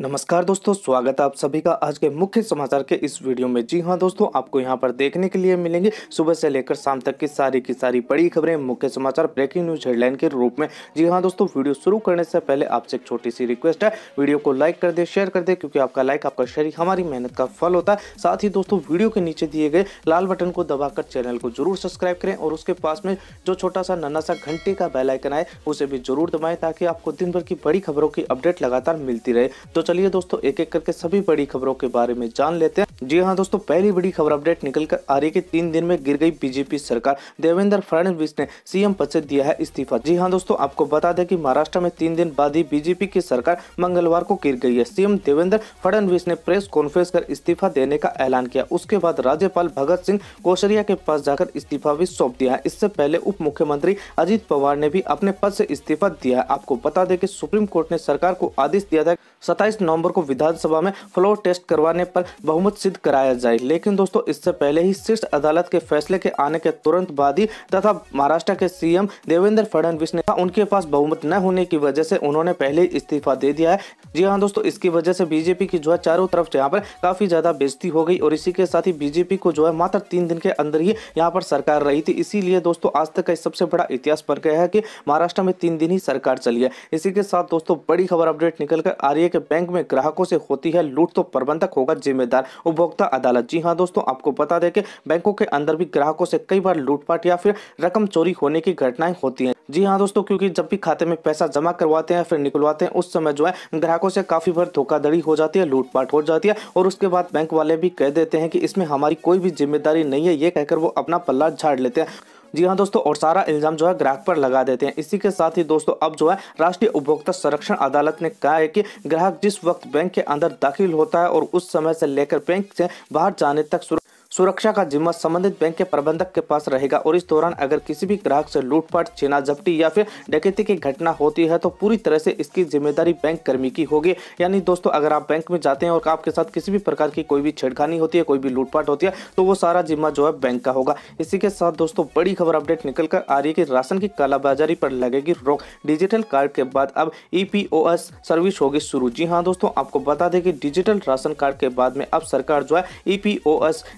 नमस्कार दोस्तों स्वागत है आप सभी का आज के मुख्य समाचार के इस वीडियो में जी हाँ दोस्तों आपको यहाँ पर देखने के लिए मिलेंगे सुबह से लेकर शाम तक की सारी की सारी बड़ी खबरें मुख्य समाचार ब्रेकिंग न्यूज हेडलाइन के रूप में जी हाँ दोस्तों वीडियो शुरू करने से पहले आपसे एक छोटी सी रिक्वेस्ट है वीडियो को लाइक कर दे शेयर कर दे क्योंकि आपका लाइक आपका शेयर हमारी मेहनत का फल होता है साथ ही दोस्तों वीडियो के नीचे दिए गए लाल बटन को दबाकर चैनल को जरूर सब्सक्राइब करें और उसके पास में जो छोटा सा नन्ना सा घंटे का बेलाइकन आए उसे भी जरूर दबाएं ताकि आपको दिन भर की बड़ी खबरों की अपडेट लगातार मिलती रहे तो चलिए दोस्तों एक एक करके सभी बड़ी खबरों के बारे में जान लेते हैं जी हाँ दोस्तों पहली बड़ी खबर अपडेट निकल कर आ रही है कि तीन दिन में गिर गई बीजेपी सरकार देवेंद्र फडणवीस ने सीएम पद से दिया है इस्तीफा जी हाँ दोस्तों आपको बता दें कि महाराष्ट्र में तीन दिन बाद ही बीजेपी की सरकार मंगलवार को गिर गई है सीएम देवेंद्र फडणवीस ने प्रेस कॉन्फ्रेंस कर इस्तीफा देने का ऐलान किया उसके बाद राज्यपाल भगत सिंह कोशरिया के पास जाकर इस्तीफा भी सौंप दिया है इससे पहले उप मुख्यमंत्री अजीत पवार ने भी अपने पद से इस्तीफा दिया है आपको बता दें कि सुप्रीम कोर्ट ने सरकार को आदेश दिया था सताइस 28 नवंबर को विधानसभा में फ्लोर टेस्ट करवाने पर बहुमत सिद्ध कराया जाए लेकिन दोस्तों इससे पहले ही शीर्ष अदालत के फैसले के आने के तुरंत बाद ही तथा महाराष्ट्र के सीएम देवेंद्र फडणवीस ने उनके पास बहुमत न होने की वजह से उन्होंने पहले ही इस्तीफा दे दिया है जी हाँ दोस्तों इसकी वजह से बीजेपी की जो है चारों तरफ यहाँ पर काफी ज्यादा बेजती हो गई और इसी के साथ ही बीजेपी को जो है मात्र तीन दिन के अंदर ही यहाँ पर सरकार रही थी इसीलिए दोस्तों आज तक का सबसे बड़ा इतिहास बन गया है कि महाराष्ट्र में तीन दिन ही सरकार चली है इसी के साथ दोस्तों बड़ी खबर अपडेट निकल कर आ रही है कि बैंक बैंक में ग्राहकों से होती है लूट तो प्रबंधक होगा जिम्मेदार उपभोक्ता अदालत जी हाँ दोस्तों आपको बता दें कि बैंकों के अंदर भी ग्राहकों से कई बार लूटपाट या फिर रकम चोरी होने की घटनाएं होती हैं जी हाँ दोस्तों क्योंकि जब भी खाते में पैसा जमा करवाते हैं फिर निकलवाते हैं उस समय जो है ग्राहकों से काफ़ी बार धोखाधड़ी हो जाती है लूटपाट हो जाती है और उसके बाद बैंक वाले भी कह देते हैं कि इसमें हमारी कोई भी जिम्मेदारी नहीं है ये कहकर वो अपना पल्ला झाड़ लेते हैं जी हाँ दोस्तों और सारा इल्ज़ाम जो है ग्राहक पर लगा देते हैं इसी के साथ ही दोस्तों अब जो है राष्ट्रीय उपभोक्ता संरक्षण अदालत ने कहा है कि ग्राहक जिस वक्त बैंक के अंदर दाखिल होता है और उस समय से लेकर बैंक से बाहर जाने तक सुरक्षा का जिम्मा संबंधित बैंक के प्रबंधक के पास रहेगा और इस दौरान अगर किसी भी ग्राहक से लूटपाट छीना झपटी या फिर डकैती की घटना होती है तो पूरी तरह से इसकी जिम्मेदारी बैंक कर्मी की होगी यानी दोस्तों अगर आप बैंक में जाते हैं और आपके साथ किसी भी प्रकार की कोई भी छेड़खानी होती है कोई भी लूटपाट होती है तो वो सारा जिम्मा जो है बैंक का होगा इसी के साथ दोस्तों बड़ी खबर अपडेट निकल कर आ रही है कि राशन की कालाबाजारी पर लगेगी रोक डिजिटल कार्ड के बाद अब ई सर्विस होगी शुरू जी हाँ दोस्तों आपको बता दें कि डिजिटल राशन कार्ड के बाद में अब सरकार जो है ई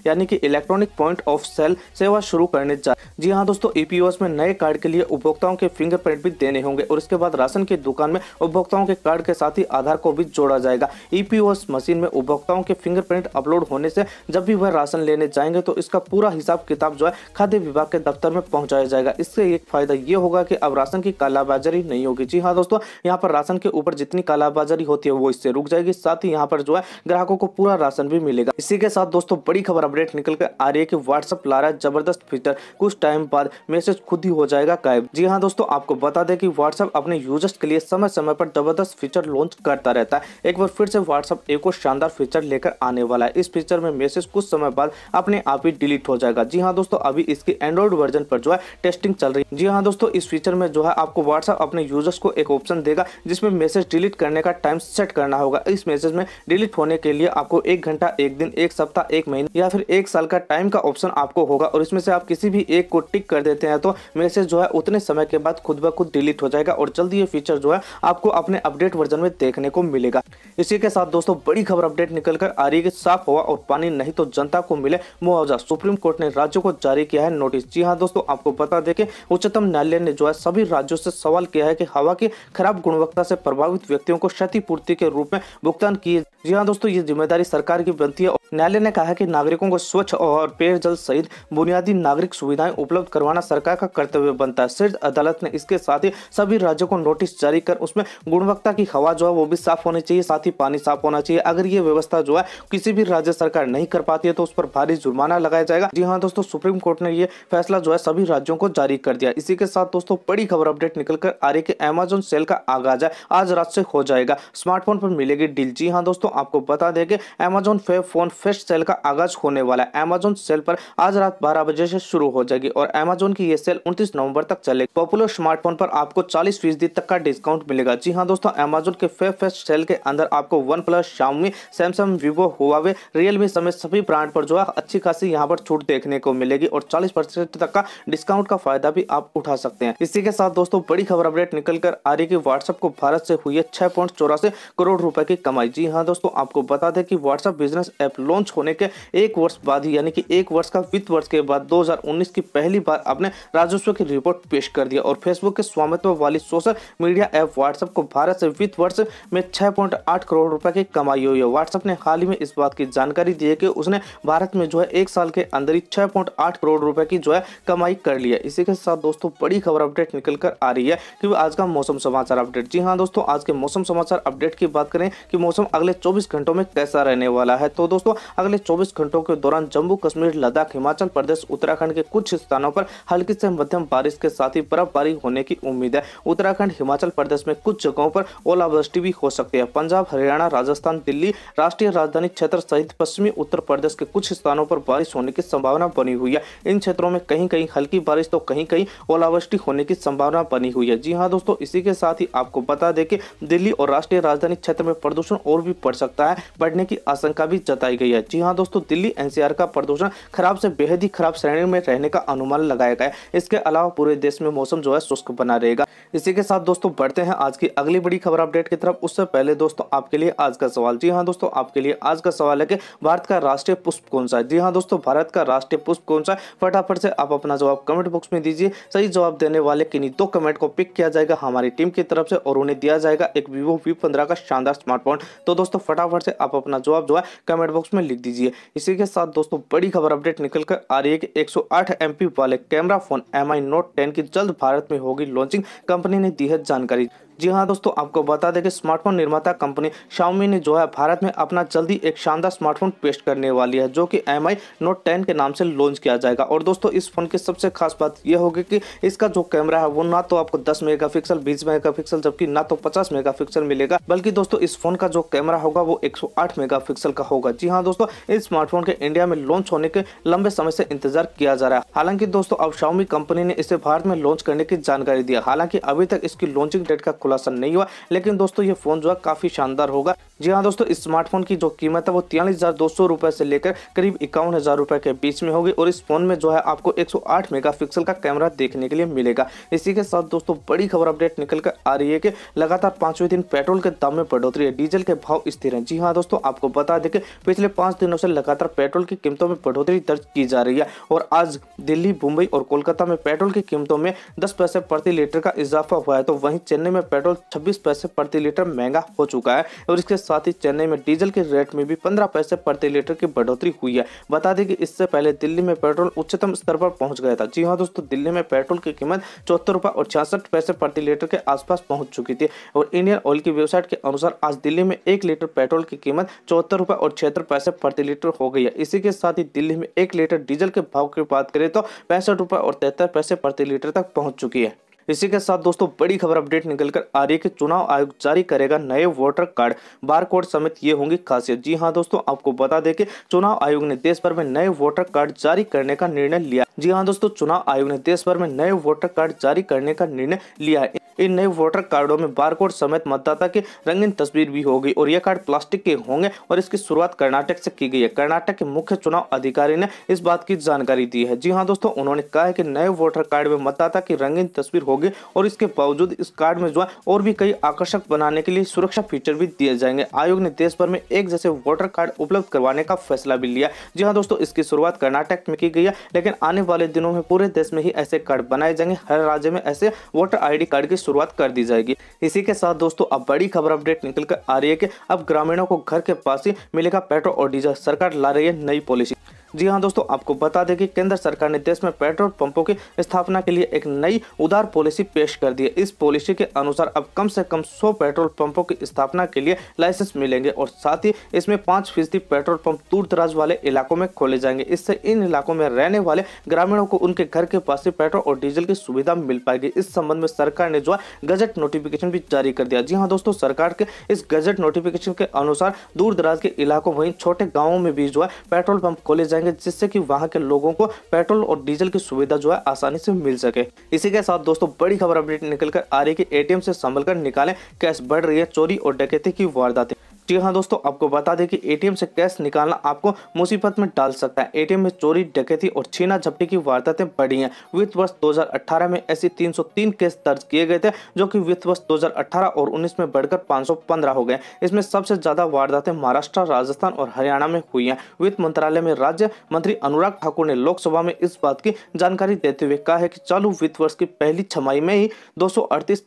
यानी कि इलेक्ट्रॉनिक पॉइंट ऑफ सेल सेवा शुरू करने जा जी हाँ दोस्तों ईपीओएस e में नए कार्ड के लिए उपभोक्ताओं के फिंगरप्रिंट भी देने होंगे और इसके बाद राशन की दुकान में उपभोक्ताओं के कार्ड के साथ ही आधार को भी जोड़ा जाएगा ईपीओएस e मशीन में उपभोक्ताओं के फिंगरप्रिंट अपलोड होने से जब भी वह राशन लेने जाएंगे तो इसका पूरा हिसाब किताब जो है खाद्य विभाग के दफ्तर में पहुंचाया जाएगा इससे एक फायदा ये होगा कि अब राशन की कालाबाजारी नहीं होगी जी हाँ दोस्तों यहाँ पर राशन के ऊपर जितनी कालाबाजारी होती है वो इससे रुक जाएगी साथ ही यहाँ पर जो है ग्राहकों को पूरा राशन भी मिलेगा इसी के साथ दोस्तों बड़ी खबर अपडेट निकल कर आ रही है की व्हाट्सअप ला रहा है जबरदस्त फीचर कुछ टाइम बाद मैसेज खुद ही हो जाएगा गायब जी हाँ दोस्तों आपको बता दें कि व्हाट्सअप अपने यूजर्स के लिए समय समय पर जबरदस्त फीचर लॉन्च करता रहता है एक बार फिर से व्हाट्सअप एक और शानदार फीचर लेकर आने वाला है इस फीचर में मैसेज कुछ समय बाद अपने आप ही डिलीट हो जाएगा जी हाँ दोस्तों अभी इसके एंड्रॉइड वर्जन पर जो है टेस्टिंग चल रही है जी हाँ दोस्तों इस फीचर में जो है आपको व्हाट्सअप अपने यूजर्स को एक ऑप्शन देगा जिसमें मैसेज डिलीट करने का टाइम सेट करना होगा इस मैसेज में डिलीट होने के लिए आपको एक घंटा एक दिन एक सप्ताह एक महीने या फिर एक एक साल का टाइम का ऑप्शन आपको होगा और इसमें से आप किसी भी एक को टिक कर देते हैं तो मैसेज जो है उतने समय के बाद खुद ब खुद डिलीट हो जाएगा और जल्दी ये फीचर जो है आपको अपने अपडेट वर्जन में देखने को मिलेगा इसी के साथ दोस्तों बड़ी खबर अपडेट निकल कर आ रही है साफ हुआ और पानी नहीं तो जनता को मिले मुआवजा सुप्रीम कोर्ट ने राज्यों को जारी किया है नोटिस जी हाँ दोस्तों आपको बता दें कि उच्चतम न्यायालय ने जो है सभी राज्यों से सवाल किया है कि हवा की खराब गुणवत्ता से प्रभावित व्यक्तियों को क्षतिपूर्ति के रूप में भुगतान किए जी हाँ दोस्तों ये जिम्मेदारी सरकार की बनती है न्यायालय ने कहा है कि नागरिकों को स्वच्छ और पेयजल सहित बुनियादी नागरिक सुविधाएं उपलब्ध करवाना सरकार का कर्तव्य बनता है शीर्ष अदालत ने इसके साथ ही सभी राज्यों को नोटिस जारी कर उसमें गुणवत्ता की हवा जो है वो भी साफ होनी चाहिए साथ ही पानी साफ होना चाहिए अगर ये व्यवस्था जो है किसी भी राज्य सरकार नहीं कर पाती है तो उस पर भारी जुर्माना लगाया जाएगा जी हाँ दोस्तों सुप्रीम कोर्ट ने ये फैसला जो है सभी राज्यों को जारी कर दिया इसी के साथ दोस्तों बड़ी खबर अपडेट निकल कर आ रही है की अमेजोन सेल का आगाज है आज रात से हो जाएगा स्मार्टफोन पर मिलेगी डील जी हाँ दोस्तों आपको बता दें कि अमेजोन फे फोन फेस्ट सेल का आगाज होने वाला वाला है अमेजोन सेल पर आज रात बारह बजे से शुरू हो जाएगी और अमेजोन की ये सेल उनतीस नवंबर तक चलेगी पॉपुलर स्मार्टफोन पर आपको चालीस फीसदी तक का डिस्काउंट मिलेगा जी हाँ दोस्तों अमेजोन के फेफ फेस्ट सेल के अंदर आपको OnePlus Xiaomi Samsung Vivo Huawei Realme समेत सभी ब्रांड पर जो है अच्छी खासी यहाँ पर छूट देखने को मिलेगी और चालीस तक का डिस्काउंट का फायदा भी आप उठा सकते हैं इसी के साथ दोस्तों बड़ी खबर अपडेट निकल कर आ रही की व्हाट्सएप को भारत से हुई छह पॉइंट चौरासी करोड़ रुपए की कमाई जी हाँ दोस्तों आपको बता दें कि व्हाट्सएप बिजनेस ऐप लॉन्च होने के एक वर्ष बाद ही यानी कि एक वर्ष का वित्त वर्ष के बाद 2019 की पहली बार अपने राजस्व की रिपोर्ट पेश कर दिया और फेसबुक के स्वामित्व वाली सोशल मीडिया ऐप व्हाट्सएप को भारत से वित्त वर्ष में छह करोड़ रुपए की कमाई हुई है व्हाट्सएप ने हाल ही में इस बात की जानकारी दी है कि उसने भारत में जो है एक साल के अंदर ही छह करोड़ रुपए की जो है कमाई कर लिया इसी के साथ दोस्तों बड़ी खबर अपडेट निकल कर आ रही है कि आज का मौसम समाचार अपडेट जी हाँ दोस्तों आज के मौसम समाचार अपडेट की बात करें कि मौसम अगले चौबीस घंटों में कैसा रहने वाला है तो दोस्तों अगले चौबीस घंटों के दौरान दौरान जम्मू कश्मीर लद्दाख हिमाचल प्रदेश उत्तराखंड के कुछ स्थानों पर हल्की से मध्यम बारिश के साथ ही बर्फबारी होने की उम्मीद है उत्तराखंड हिमाचल प्रदेश में कुछ जगहों पर ओलावृष्टि भी हो सकती है पंजाब हरियाणा राजस्थान दिल्ली राष्ट्रीय राजधानी क्षेत्र सहित पश्चिमी उत्तर प्रदेश के कुछ स्थानों पर बारिश होने की संभावना बनी हुई है इन क्षेत्रों में कहीं कहीं हल्की बारिश तो कहीं कहीं ओलावृष्टि होने की संभावना बनी हुई है जी हाँ दोस्तों इसी के साथ ही आपको बता दें कि दिल्ली और राष्ट्रीय राजधानी क्षेत्र में प्रदूषण और भी बढ़ सकता है बढ़ने की आशंका भी जताई गई है जी हाँ दोस्तों दिल्ली एनसीआर एयर का प्रदूषण खराब से बेहद ही खराब श्रेणी में रहने का अनुमान लगाया गया इसके अलावा पूरे देश में मौसम जो है शुष्क बना रहेगा इसी के साथ दोस्तों बढ़ते हैं आज की अगली बड़ी खबर अपडेट की तरफ उससे पहले दोस्तों आपके लिए आज का सवाल जी हाँ दोस्तों आपके लिए आज का सवाल है कि भारत का राष्ट्रीय पुष्प कौन सा है जी हाँ दोस्तों भारत का राष्ट्रीय पुष्प कौन सा है फटाफट से आप अपना जवाब कमेंट बॉक्स में दीजिए सही जवाब देने वाले किन्हीं दो तो कमेंट को पिक किया जाएगा हमारी टीम की तरफ से और उन्हें दिया जाएगा एक वीवो वी पंद्रह का शानदार स्मार्टफोन तो दोस्तों फटाफट से आप अपना जवाब जो है कमेंट बॉक्स में लिख दीजिए इसी के साथ दोस्तों बड़ी खबर अपडेट निकल कर आ रही है कि एक वाले camera phone M I note ten की जल्द भारत में होगी लॉन्चिंग कंपनी ने दी है जानकारी जी हाँ दोस्तों आपको बता दें कि स्मार्टफोन निर्माता कंपनी शाओमी ने जो है भारत में अपना जल्दी एक शानदार स्मार्टफोन पेश करने वाली है जो कि एम आई नोट टेन के नाम से लॉन्च किया जाएगा और दोस्तों इस फोन की सबसे खास बात यह होगी कि इसका जो कैमरा है वो ना तो आपको दस मेगा पिक्सल बीस मेगा पिक्सल जबकि ना तो पचास मेगा पिक्सल मिलेगा बल्कि दोस्तों इस फोन का जो कैमरा होगा वो एक सौ आठ मेगा पिक्सल का होगा जी हाँ दोस्तों इस स्मार्टफोन के इंडिया में लॉन्च होने के लंबे समय से इंतजार किया जा रहा है हालांकि दोस्तों अब शाओमी कंपनी ने इसे भारत में लॉन्च करने की जानकारी दिया हालांकि अभी तक इसकी लॉन्चिंग डेट का खुलासा नहीं हुआ लेकिन दोस्तों ये फ़ोन जो है काफ़ी शानदार होगा जी हाँ दोस्तों स्मार्टफोन की जो कीमत है वो तियालीस हज़ार दो सौ रुपये से लेकर करीब इक्यावन हज़ार रुपये के बीच में होगी और इस फोन में जो है आपको 108 मेगापिक्सल का कैमरा देखने के लिए मिलेगा इसी के साथ दोस्तों बड़ी खबर अपडेट निकल कर आ रही है कि लगातार पांचवें दिन पेट्रोल के दाम में बढ़ोतरी है डीजल के भाव स्थिर हैं जी हाँ दोस्तों आपको बता दें कि पिछले पाँच दिनों से लगातार पेट्रोल की कीमतों में बढ़ोतरी दर्ज की जा रही है और आज दिल्ली मुंबई और कोलकाता में पेट्रोल की कीमतों में दस पैसे प्रति लीटर का इजाफा हुआ है तो वहीं चेन्नई में पेट्रोल छब्बीस पैसे प्रति लीटर महंगा हो चुका है और इसके साथ ही चेन्नई में डीजल के रेट में भी पंद्रह पैसे प्रति लीटर की बढ़ोतरी हुई है बता दें कि इससे पहले दिल्ली में पेट्रोल उच्चतम स्तर पर पहुंच गया था जी हाँ दोस्तों दिल्ली में पेट्रोल की कीमत चौहत्तर रुपये और छियासठ पैसे प्रति लीटर के आसपास पहुंच चुकी थी और इंडियन ऑयल की वेबसाइट के अनुसार आज दिल्ली में एक लीटर पेट्रोल की कीमत चौहत्तर रुपये और छिहत्तर पैसे प्रति लीटर हो गई है इसी के साथ ही दिल्ली में एक लीटर डीजल के भाव की बात करें तो पैंसठ रुपये और तिहत्तर पैसे प्रति लीटर तक पहुँच चुकी है इसी के साथ दोस्तों बड़ी खबर अपडेट निकल कर आ रही है कि चुनाव आयोग जारी करेगा नए वोटर कार्ड बार कोड समेत ये होंगी खासियत जी हाँ दोस्तों आपको बता दें कि चुनाव आयोग ने देश भर में नए वोटर कार्ड जारी करने का निर्णय लिया जी हाँ दोस्तों चुनाव आयोग ने देश भर में नए वोटर कार्ड जारी करने का निर्णय लिया है इन नए वोटर कार्डों में बारकोड समेत मतदाता की रंगीन तस्वीर भी होगी और ये कार्ड प्लास्टिक के होंगे और इसकी शुरुआत कर्नाटक से की गई है कर्नाटक के मुख्य चुनाव अधिकारी ने इस बात की जानकारी दी है जी हाँ दोस्तों उन्होंने कहा है कि नए वोटर कार्ड में मतदाता की रंगीन तस्वीर होगी और इसके बावजूद इस कार्ड में जो है और भी कई आकर्षक बनाने के लिए सुरक्षा फीचर भी दिए जाएंगे आयोग ने देश भर में एक जैसे वोटर कार्ड उपलब्ध करवाने का फैसला भी लिया जी हाँ दोस्तों इसकी शुरुआत कर्नाटक में की गई है लेकिन आने वाले दिनों में पूरे देश में ही ऐसे कार्ड बनाए जाएंगे हर राज्य में ऐसे वोटर आईडी कार्ड की शुरुआत कर दी जाएगी इसी के साथ दोस्तों अब बड़ी खबर अपडेट निकल कर आ रही है कि अब ग्रामीणों को घर के पास ही मिलेगा पेट्रोल और डीजल सरकार ला रही है नई पॉलिसी जी हाँ दोस्तों आपको बता दें कि केंद्र सरकार ने देश में पेट्रोल पंपों की स्थापना के लिए एक नई उदार पॉलिसी पेश कर दी है इस पॉलिसी के अनुसार अब कम से कम सौ पेट्रोल पंपों की स्थापना के लिए लाइसेंस मिलेंगे और साथ ही इसमें पाँच फीसदी पेट्रोल पंप दूर दराज वाले इलाकों में खोले जाएंगे इससे इन इलाकों में रहने वाले ग्रामीणों को उनके घर के पास से पेट्रोल और डीजल की सुविधा मिल पाएगी इस संबंध में सरकार ने जो है गजट नोटिफिकेशन भी जारी कर दिया जी हाँ दोस्तों सरकार के इस गजट नोटिफिकेशन के अनुसार दूर दराज के इलाकों वहीं छोटे गाँवों में भी जो है पेट्रोल पंप खोले जाएंगे सके जिससे कि वहाँ के लोगों को पेट्रोल और डीजल की सुविधा जो है आसानी से मिल सके इसी के साथ दोस्तों बड़ी खबर अपडेट निकल कर आ रही है कि एटीएम से संभल कर निकालें कैश बढ़ रही है चोरी और डकैती की वारदातें जी हाँ दोस्तों आपको बता दें कि एटीएम से कैश निकालना आपको मुसीबत में डाल सकता है एटीएम में चोरी डकैती और छीना झपटी की वारदातें बढ़ी हैं वित्त वर्ष 2018 में ऐसे 303 केस दर्ज किए गए थे जो कि वित्त वर्ष 2018 और 19 में बढ़कर 515 हो गए इसमें सबसे ज्यादा वारदातें महाराष्ट्र राजस्थान और हरियाणा में हुई हैं वित्त मंत्रालय में राज्य मंत्री अनुराग ठाकुर ने लोकसभा में इस बात की जानकारी देते हुए कहा है कि चालू वित्त वर्ष की पहली छमाई में ही दो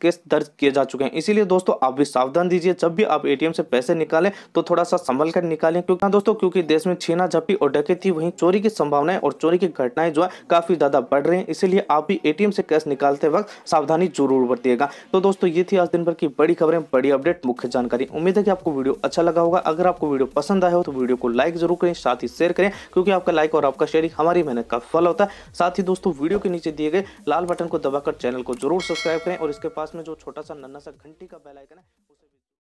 केस दर्ज किए जा चुके हैं इसीलिए दोस्तों आप भी सावधान दीजिए जब भी आप एटीएम से पैसे निकाल निकालें तो थोड़ा सा संभल कर निकालें क्योंकि हाँ दोस्तों क्योंकि देश में छीना झपी और डकैती वहीं चोरी की संभावनाएं और चोरी की घटनाएं जो है काफी ज्यादा बढ़ रही है इसीलिए आप भी एटीएम से कैश निकालते वक्त सावधानी जरूर बरतिएगा तो दोस्तों ये थी आज दिन भर की बड़ी खबरें बड़ी अपडेट मुख्य जानकारी उम्मीद है कि आपको वीडियो अच्छा लगा होगा अगर आपको वीडियो पसंद आया हो तो वीडियो को लाइक जरूर करें साथ ही शेयर करें क्योंकि आपका लाइक और आपका शेयर हमारी मेहनत का फल होता है साथ ही दोस्तों वीडियो के नीचे दिए गए लाल बटन को दबाकर चैनल को जरूर सब्सक्राइब करें और इसके पास में जो छोटा सा नन्ना सा घंटी का बेलाइकन आइकन है